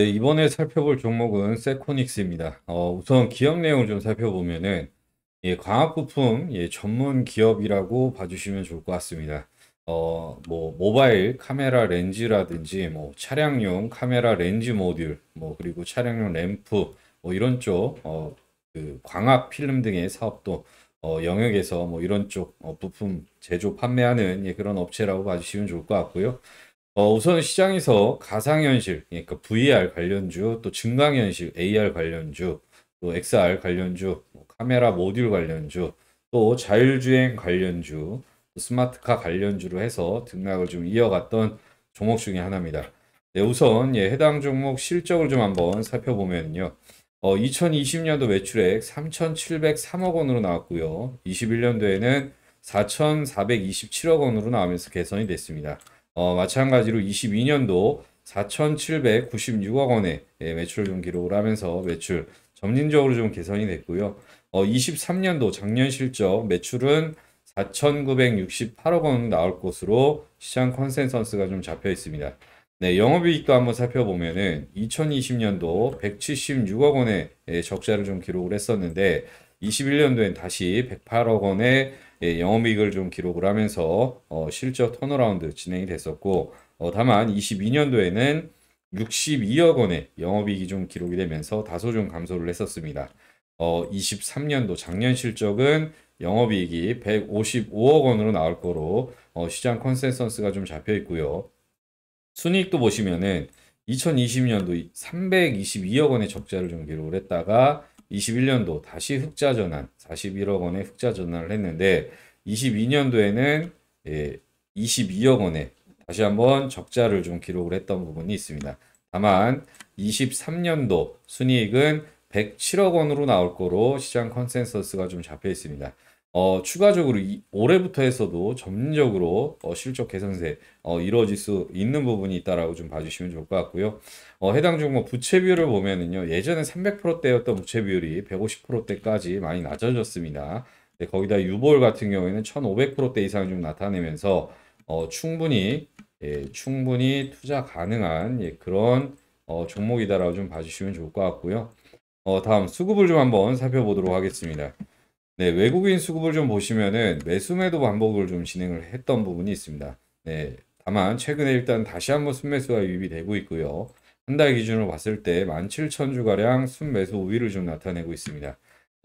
네, 이번에 살펴볼 종목은 세코닉스입니다. 어, 우선 기업 내용좀 살펴보면은 예, 광학 부품 예, 전문 기업이라고 봐주시면 좋을 것 같습니다. 어, 뭐 모바일 카메라 렌즈라든지 뭐 차량용 카메라 렌즈 모듈, 뭐 그리고 차량용 램프 뭐 이런 쪽 어, 그 광학 필름 등의 사업도 어, 영역에서 뭐 이런 쪽 어, 부품 제조 판매하는 예, 그런 업체라고 봐주시면 좋을 것 같고요. 어, 우선 시장에서 가상현실, 그러니까 VR 관련주, 또 증강현실, AR 관련주, 또 XR 관련주, 뭐 카메라 모듈 관련주, 또 자율주행 관련주, 또 스마트카 관련주로 해서 등락을 좀 이어갔던 종목 중에 하나입니다. 네, 우선 예, 해당 종목 실적을 좀 한번 살펴보면요. 어, 2020년도 매출액 3,703억 원으로 나왔고요. 21년도에는 4,427억 원으로 나오면서 개선이 됐습니다. 어, 마찬가지로 22년도 4,796억 원의 예, 매출 좀 기록을 하면서 매출 점진적으로 좀 개선이 됐고요. 어, 23년도 작년 실적 매출은 4,968억 원 나올 것으로 시장 컨센서스가 좀 잡혀 있습니다. 네, 영업이익도 한번 살펴보면은 2020년도 176억 원의 예, 적자를 좀 기록을 했었는데 21년도엔 다시 108억 원의 예, 영업이익을 좀 기록을 하면서 어, 실적 턴어라운드 진행이 됐었고 어, 다만 22년도에는 62억 원의 영업이익이 좀 기록이 되면서 다소 좀 감소를 했었습니다. 어, 23년도 작년 실적은 영업이익이 155억 원으로 나올 거로 어, 시장 컨센서스가 좀 잡혀 있고요. 순이익도 보시면은 2020년도 322억 원의 적자를 좀 기록을 했다가 21년도 다시 흑자 전환 41억 원의 흑자 전환을 했는데 22년도에는 예, 22억 원에 다시 한번 적자를 좀 기록을 했던 부분이 있습니다. 다만 23년도 순이익은 107억 원으로 나올 거로 시장 컨센서스가 좀 잡혀 있습니다. 어, 추가적으로 이, 올해부터 해서도 점진적으로 어, 실적 개선세 어, 이루어질 수 있는 부분이 있다라고 좀 봐주시면 좋을 것 같고요. 어, 해당 종목 뭐 부채 비율을 보면은요 예전에 300%대였던 부채 비율이 150%대까지 많이 낮아졌습니다. 네, 거기다 유보율 같은 경우에는 1,500%대 이상 좀 나타내면서 어, 충분히 예, 충분히 투자 가능한 예, 그런 어, 종목이다라고 좀 봐주시면 좋을 것 같고요. 어, 다음 수급을 좀 한번 살펴보도록 하겠습니다. 네, 외국인 수급을 좀 보시면은 매수매도 반복을 좀 진행을 했던 부분이 있습니다. 네, 다만 최근에 일단 다시 한번 순매수가 유입이 되고 있고요. 한 달 기준으로 봤을 때 17,000주가량 순매수 우위를 좀 나타내고 있습니다.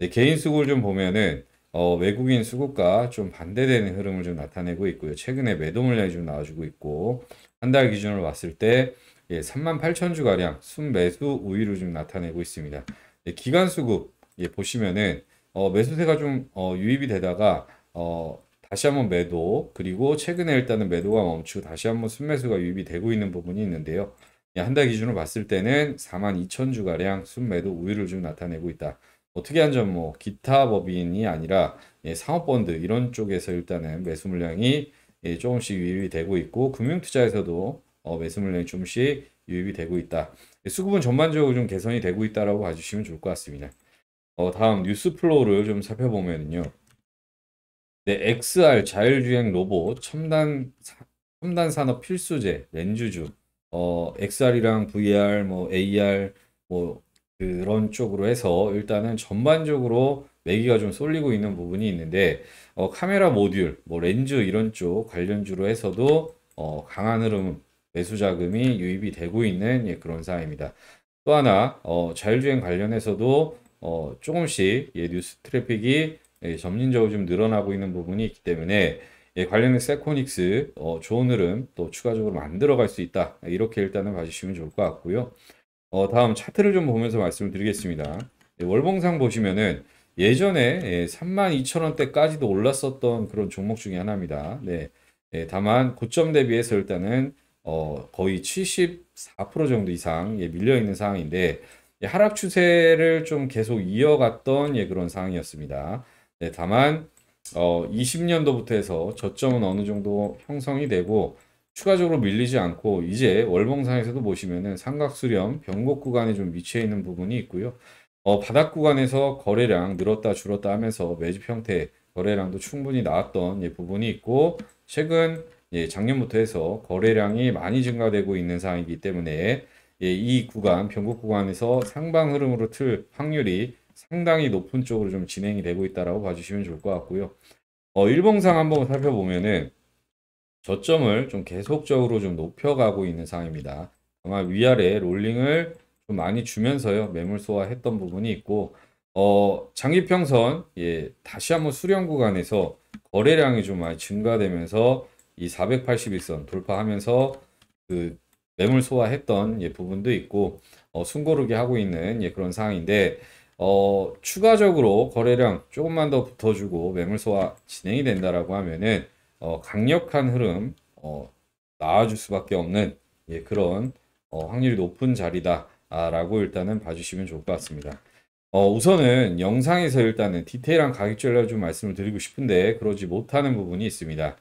네, 개인 수급을 좀 보면은 어, 외국인 수급과 좀 반대되는 흐름을 좀 나타내고 있고요. 최근에 매도 물량이 좀 나와주고 있고 한 달 기준으로 봤을 때 예, 38,000주가량 순매수 우위를 좀 나타내고 있습니다. 네, 기간 수급 예, 보시면은 어, 매수세가 좀 어, 유입이 되다가 어, 다시 한번 매도 그리고 최근에 일단은 매도가 멈추고 다시 한번 순매수가 유입이 되고 있는 부분이 있는데요. 예, 한달 기준으로 봤을 때는 42,000주가량 순매도 우위를 좀 나타내고 있다. 어떻게 한점뭐 기타 법인이 아니라 예, 상업본드 이런 쪽에서 일단은 매수 물량이 예, 조금씩 유입이 되고 있고 금융투자에서도 어, 매수 물량이 조금씩 유입이 되고 있다. 예, 수급은 전반적으로 좀 개선이 되고 있다라고 봐주시면 좋을 것 같습니다. 어, 다음 뉴스 플로우를 좀 살펴보면요. 네, XR 자율주행 로봇 첨단 첨단 산업 필수제 렌즈주 어, XR이랑 VR 뭐 AR 뭐 그런 쪽으로 해서 일단은 전반적으로 매기가 좀 쏠리고 있는 부분이 있는데 어, 카메라 모듈 뭐 렌즈 이런 쪽 관련주로 해서도 어, 강한 흐름 매수 자금이 유입이 되고 있는 예, 그런 사항입니다. 또 하나 어, 자율주행 관련해서도 어, 조금씩 예, 뉴스 트래픽이 예, 점진적으로 좀 늘어나고 있는 부분이 있기 때문에 예, 관련된 세코닉스 어, 좋은 흐름 또 추가적으로 만들어갈 수 있다 이렇게 일단은 봐주시면 좋을 것 같고요. 어, 다음 차트를 좀 보면서 말씀을 드리겠습니다. 예, 월봉상 보시면은 예전에 예, 32,000원대까지도 올랐었던 그런 종목 중에 하나입니다. 네, 예, 다만 고점 대비해서 일단은 어, 거의 74% 정도 이상 예, 밀려 있는 상황인데 하락 추세를 좀 계속 이어갔던 예, 그런 상황이었습니다. 네, 다만 어, 20년도부터 해서 저점은 어느 정도 형성이 되고 추가적으로 밀리지 않고 이제 월봉상에서도 보시면은 삼각수렴 변곡 구간에 좀 위치해 있는 부분이 있고요. 어, 바닥 구간에서 거래량 늘었다 줄었다 하면서 매집 형태 거래량도 충분히 나왔던 예, 부분이 있고 최근 예, 작년부터 해서 거래량이 많이 증가되고 있는 상황이기 때문에 예, 이 구간 변곡 구간에서 상방 흐름으로 틀 확률이 상당히 높은 쪽으로 좀 진행이 되고 있다라고 봐주시면 좋을 것 같고요. 어, 일봉상 한번 살펴보면은 저점을 좀 계속적으로 좀 높여가고 있는 상황입니다. 아마 위아래 롤링을 좀 많이 주면서요 매물 소화했던 부분이 있고 어, 장기평선 예, 다시 한번 수령 구간에서 거래량이 좀 많이 증가되면서 이 481선 돌파하면서 그 매물 소화했던 예, 부분도 있고 어, 숨고르게 하고 있는 예, 그런 상황인데 어, 추가적으로 거래량 조금만 더 붙어주고 매물 소화 진행이 된다라고 하면은 어, 강력한 흐름 어, 나와줄 수밖에 없는 예, 그런 어, 확률이 높은 자리다라고 일단은 봐주시면 좋을 것 같습니다. 어, 우선은 영상에서 일단은 디테일한 가격 전략을 좀 말씀을 드리고 싶은데 그러지 못하는 부분이 있습니다.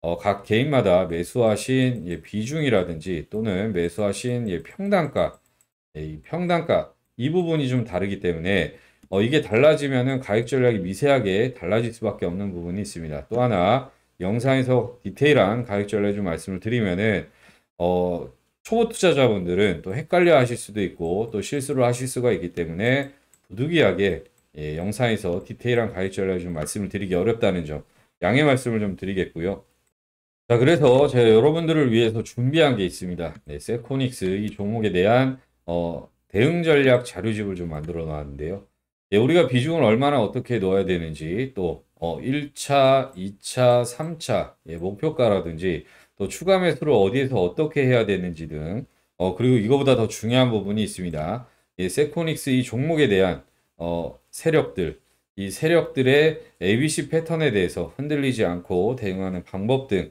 어, 각 개인마다 매수하신 예, 비중이라든지 또는 매수하신 예, 평단가, 예, 이 평단가 이 부분이 좀 다르기 때문에 어, 이게 달라지면은 가액 전략이 미세하게 달라질 수밖에 없는 부분이 있습니다. 또 하나 영상에서 디테일한 가격 전략 좀 말씀을 드리면은 어, 초보 투자자분들은 또 헷갈려 하실 수도 있고 또 실수를 하실 수가 있기 때문에 부득이하게 예, 영상에서 디테일한 가격 전략 좀 말씀을 드리기 어렵다는 점 양해 말씀을 좀 드리겠고요. 자 그래서 제가 여러분들을 위해서 준비한 게 있습니다. 네, 세코닉스 이 종목에 대한 어, 대응 전략 자료집을 좀 만들어 놨는데요. 네, 우리가 비중을 얼마나 어떻게 넣어야 되는지 또 어, 1차, 2차, 3차 예, 목표가라든지 또 추가 매수를 어디에서 어떻게 해야 되는지 등 어, 그리고 이거보다 더 중요한 부분이 있습니다. 예, 세코닉스 이 종목에 대한 어, 세력들 이 세력들의 ABC 패턴에 대해서 흔들리지 않고 대응하는 방법 등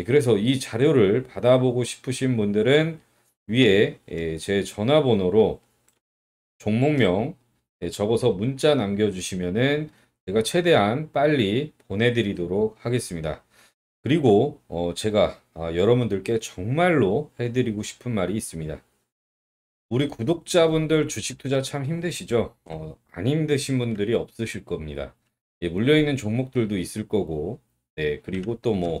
예, 그래서 이 자료를 받아보고 싶으신 분들은 위에 예, 제 전화번호로 종목명 예, 적어서 문자 남겨주시면은 제가 최대한 빨리 보내드리도록 하겠습니다. 그리고 어, 제가 아, 여러분들께 정말로 해드리고 싶은 말이 있습니다. 우리 구독자분들 주식 투자 참 힘드시죠? 어, 안 힘드신 분들이 없으실 겁니다. 예, 물려있는 종목들도 있을 거고, 네, 그리고 또뭐